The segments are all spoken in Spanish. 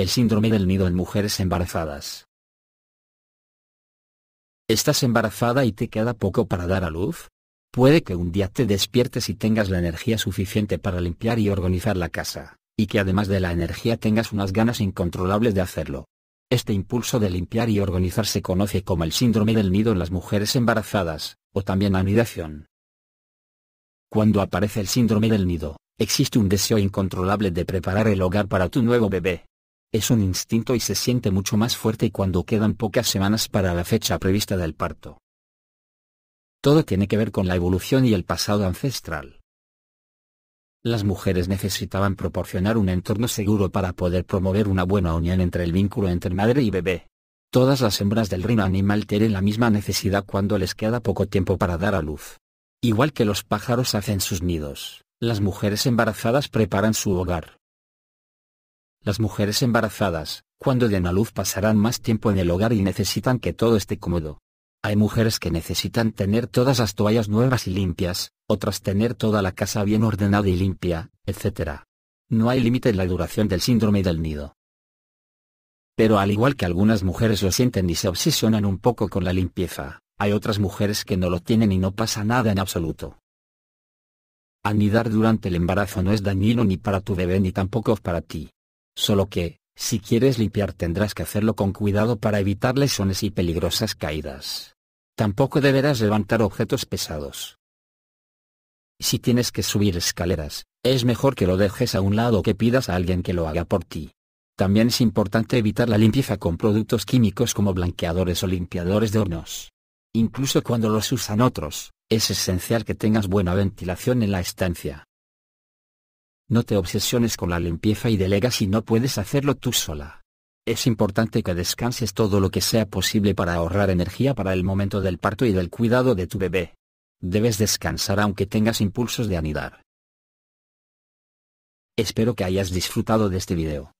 El síndrome del nido en mujeres embarazadas. ¿Estás embarazada y te queda poco para dar a luz? Puede que un día te despiertes y tengas la energía suficiente para limpiar y organizar la casa, y que además de la energía tengas unas ganas incontrolables de hacerlo. Este impulso de limpiar y organizar se conoce como el síndrome del nido en las mujeres embarazadas, o también anidación. Cuando aparece el síndrome del nido, existe un deseo incontrolable de preparar el hogar para tu nuevo bebé. Es un instinto y se siente mucho más fuerte cuando quedan pocas semanas para la fecha prevista del parto. Todo tiene que ver con la evolución y el pasado ancestral. Las mujeres necesitaban proporcionar un entorno seguro para poder promover una buena unión entre el vínculo entre madre y bebé. Todas las hembras del reino animal tienen la misma necesidad cuando les queda poco tiempo para dar a luz. Igual que los pájaros hacen sus nidos, las mujeres embarazadas preparan su hogar. Las mujeres embarazadas, cuando den a luz pasarán más tiempo en el hogar y necesitan que todo esté cómodo. Hay mujeres que necesitan tener todas las toallas nuevas y limpias, otras tener toda la casa bien ordenada y limpia, etc. No hay límite en la duración del síndrome del nido. Pero al igual que algunas mujeres lo sienten y se obsesionan un poco con la limpieza, hay otras mujeres que no lo tienen y no pasa nada en absoluto. Anidar durante el embarazo no es dañino ni para tu bebé ni tampoco para ti solo que, si quieres limpiar tendrás que hacerlo con cuidado para evitar lesiones y peligrosas caídas. Tampoco deberás levantar objetos pesados. Si tienes que subir escaleras, es mejor que lo dejes a un lado o que pidas a alguien que lo haga por ti. También es importante evitar la limpieza con productos químicos como blanqueadores o limpiadores de hornos. Incluso cuando los usan otros, es esencial que tengas buena ventilación en la estancia. No te obsesiones con la limpieza y delega si no puedes hacerlo tú sola. Es importante que descanses todo lo que sea posible para ahorrar energía para el momento del parto y del cuidado de tu bebé. Debes descansar aunque tengas impulsos de anidar. Espero que hayas disfrutado de este video.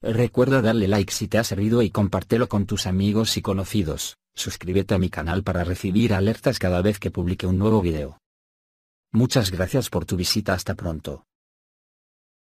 Recuerda darle like si te ha servido y compártelo con tus amigos y conocidos, suscríbete a mi canal para recibir alertas cada vez que publique un nuevo video. Muchas gracias por tu visita hasta pronto.